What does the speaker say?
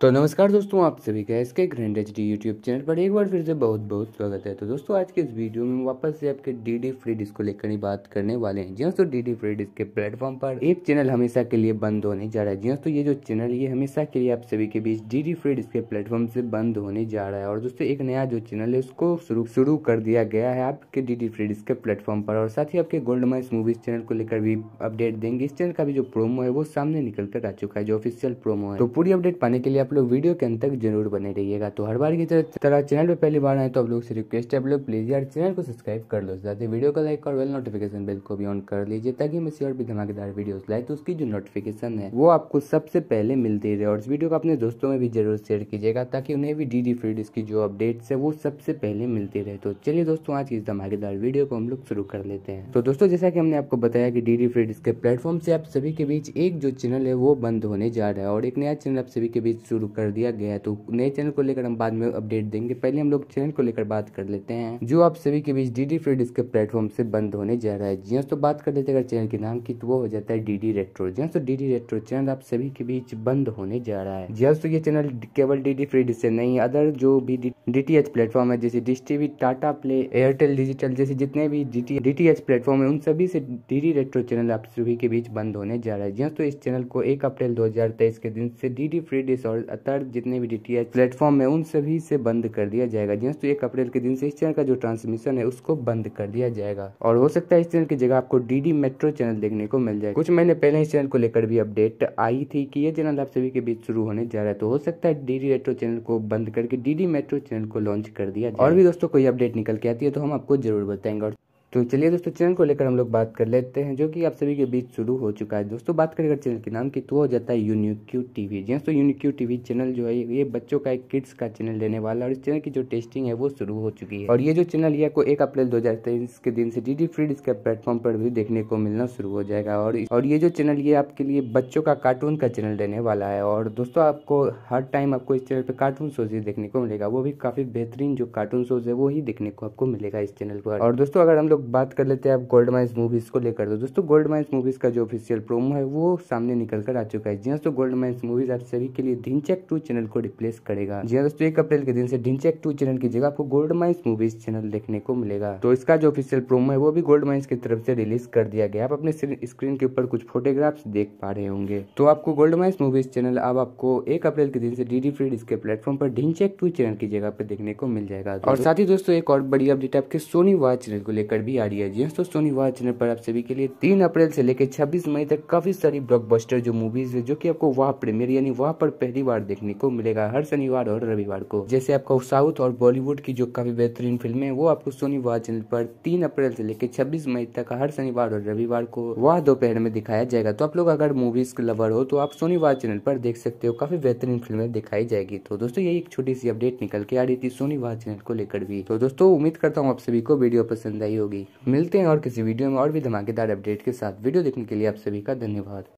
तो नमस्कार दोस्तों आप सभी का इसके grand H D YouTube channel पर एक बार फिर से बहुत बहुत स्वागत है तो दोस्तों आज के इस वीडियो में वापस से आपके डी डी फ्री डिस्क को लेकर ही बात करने वाले हैं जी हाँ तो डी डी फ्री डिस्क के प्लेटफॉर्म पर एक चैनल हमेशा के लिए बंद होने जा रहा है जी हाँ तो ये जो चैनल ये हमेशा के लिए आप सभी के बीच डी डी फ्री डिस्क के प्लेटफॉर्म से बंद होने जा रहा है और दोस्तों एक नया जो चैनल है उसको शुरू शुरू कर दिया गया है आपके डी डी फ्री डिस्क के प्लेटफॉर्म पर और साथ ही आपके गोल्ड माइस मूवीज चैनल को लेकर भी अपडेट देंगे इस चैनल का भी जो प्रोमो है वो सामने निकल कर आ चुका है जो ऑफिशियल प्रोमो है तो पूरी अपडेट पाने के लिए आप लोग वीडियो के अंत तक जरूर बने रहिएगा तो हर बार की तरह चैनल पर पहली बार आए तो आप लोग से रिक्वेस्ट है आप लोग प्लीज़ यार चैनल को सब्सक्राइब कर लो साथ ही वीडियो को लाइक और वेल नोटिफिकेशन बेल को भी ऑन कर लीजिए ताकि मैं और भी धमाकेदार वीडियोस लाए तो उसकी जो नोटिफिकेशन है वो आपको सबसे पहले मिलती रहे और इस वीडियो को अपने दोस्तों में भी जरूर शेयर कीजिएगा ताकि उन्हें भी डी डी फ्रीड इसकी जो अपडेट्स है वो सबसे पहले मिलती रहे तो चलिए दोस्तों आज की इस धमाकेदार वीडियो को हम लोग शुरू कर लेते हैं तो दोस्तों जैसा कि हमने आपको बताया कि डी डी फ्रीड इसके प्लेटफॉर्म से आप सभी के बीच एक जो चैनल है वो बंद होने जा रहा है और एक नया चैनल आप सभी के बीच शुरू कर दिया गया है तो नए चैनल को लेकर हम बाद में अपडेट देंगे पहले हम लोग चैनल को लेकर बात कर लेते हैं जो आप सभी के बीच डीडी फ्री डिस्क प्लेटफॉर्म से बंद होने जा रहा है जी हाँ, तो बात कर लेते अगर चैनल के नाम की तो वो हो जाता है डीडी रेट्रो जी हाँ, तो डीडी रेट्रो चैनल आप सभी के बीच बंद होने जा रहा है जी हाँ, तो ये चैनल केवल डीडी फ्री डिस्क से नहीं अदर जो भी डी टी एच प्लेटफॉर्म है जैसे dish TV Tata play Airtel digital जैसे जितने भी डी टी एच प्लेटफॉर्म है उन सभी से डी डी रेट्रो चैनल आप सभी के बीच बंद होने जा रहा है जी तो इस चैनल को एक अप्रैल दो हजार तेईस के दिन से डी डी फ्री और अतर जितने भी डी टी एच प्लेटफॉर्म है उन सभी से बंद कर दिया जाएगा जी तो एक अप्रैल के दिन से इस चैनल का जो ट्रांसमिशन है उसको बंद कर दिया जाएगा और हो सकता है इस चैनल की जगह आपको डी डी मेट्रो चैनल देखने को मिल जाए कुछ महीने पहले इस चैनल को लेकर भी अपडेट आई थी कि ये चैनल आप सभी के बीच शुरू होने जा रहा है तो हो सकता है डी डी मेट्रो चैनल को बंद करके डी डी मेट्रो चैनल को लॉन्च कर दिया और भी दोस्तों कोई अपडेट निकल के आती है तो हम आपको जरूर बताएंगे और तो चलिए दोस्तों चैनल को लेकर हम लोग बात कर लेते हैं जो कि आप सभी के बीच शुरू हो चुका है दोस्तों बात करें अगर चैनल के नाम की तो हो जाता है यूनिक्यू टीवी जी हाँ, दोस्तों यूनिक्यू टीवी चैनल जो है ये बच्चों का एक किड्स का चैनल लेने वाला और इस चैनल की जो टेस्टिंग है वो शुरू हो चुकी है और ये जो चैनल ये आपको एक अप्रैल दो के दिन से डी फ्री इसके प्लेटफॉर्म पर भी देखने को मिलना शुरू हो जाएगा और ये जो चैनल ये आपके लिए बच्चों का कार्टून का चैनल रहने वाला है और दोस्तों आपको हर टाइम आपको इस चैनल पर कार्टून शोज ही देखने को मिलेगा वो भी काफी बेहतरीन जो कार्टून शोज है वो ही देखने को आपको मिलेगा इस चैनल पर और दोस्तों अगर हम लोग लोग बात कर लेते हैं आप गोल्ड माइंस मूवीज़ को लेकर तो दोस्तों गोल्ड माइंस मूवीज़ का जो ऑफिशियल प्रोमो है वो सामने निकल कर आ चुका है जी हाँ, दोस्तों गोल्ड माइंस मूवीज़ आप सभी के लिए ढिंचक टू चैनल को रिप्लेस करेगा जी हाँ, दोस्तों एक अप्रैल के दिन से ढिंचक टू चैनल की जगह आपको गोल्ड माइंस मूवीज़ चैनल देखने को मिलेगा तो इसका जो ऑफिशियल प्रोमो है वो भी गोल्ड माइंस की तरफ से रिलीज कर दिया गया आप अपने स्क्रीन के ऊपर कुछ फोटोग्राफ्स देख पा रहे होंगे तो आपको गोल्ड माइंस मूवीज़ चैनल अब आपको एक अप्रैल के दिन से डीडी फ्री इसके प्लेटफॉर्म पर ढिनचेक टू चैनल की जगह पर देखने को मिल जाएगा और साथ ही दोस्तों एक और बड़ी अपडेट आपके सोनी वाच चैनल को लेकर भी आ रही है जी दोस्तों सोनी वार चैनल पर आप सभी के लिए तीन अप्रैल से लेकर छब्बीस मई तक काफ़ी सारी ब्लॉकबस्टर जो मूवीज है जो कि आपको वहाँ प्रीमियर यानी वहाँ पर पहली बार देखने को मिलेगा हर शनिवार और रविवार को जैसे आपको साउथ और बॉलीवुड की जो काफ़ी बेहतरीन फिल्म है वो आपको सोनी वार चैनल पर तीन अप्रैल से लेकर छब्बीस मई तक हर शनिवार और रविवार को वहाँ दोपहर में दिखाया जाएगा तो आप लोग अगर मूवीज के लवर हो तो आप सोनी वार चैनल पर देख सकते हो काफ़ी बेहतरीन फिल्म दिखाई जाएगी तो दोस्तों यही एक छोटी सी अपडेट निकल के आ रही थी सोनी वार चैनल को लेकर भी तो दोस्तों उम्मीद करता हूँ आप सभी को वीडियो पसंद आई होगी होगी मिलते हैं और किसी वीडियो में और भी धमाकेदार अपडेट के साथ वीडियो देखने के लिए आप सभी का धन्यवाद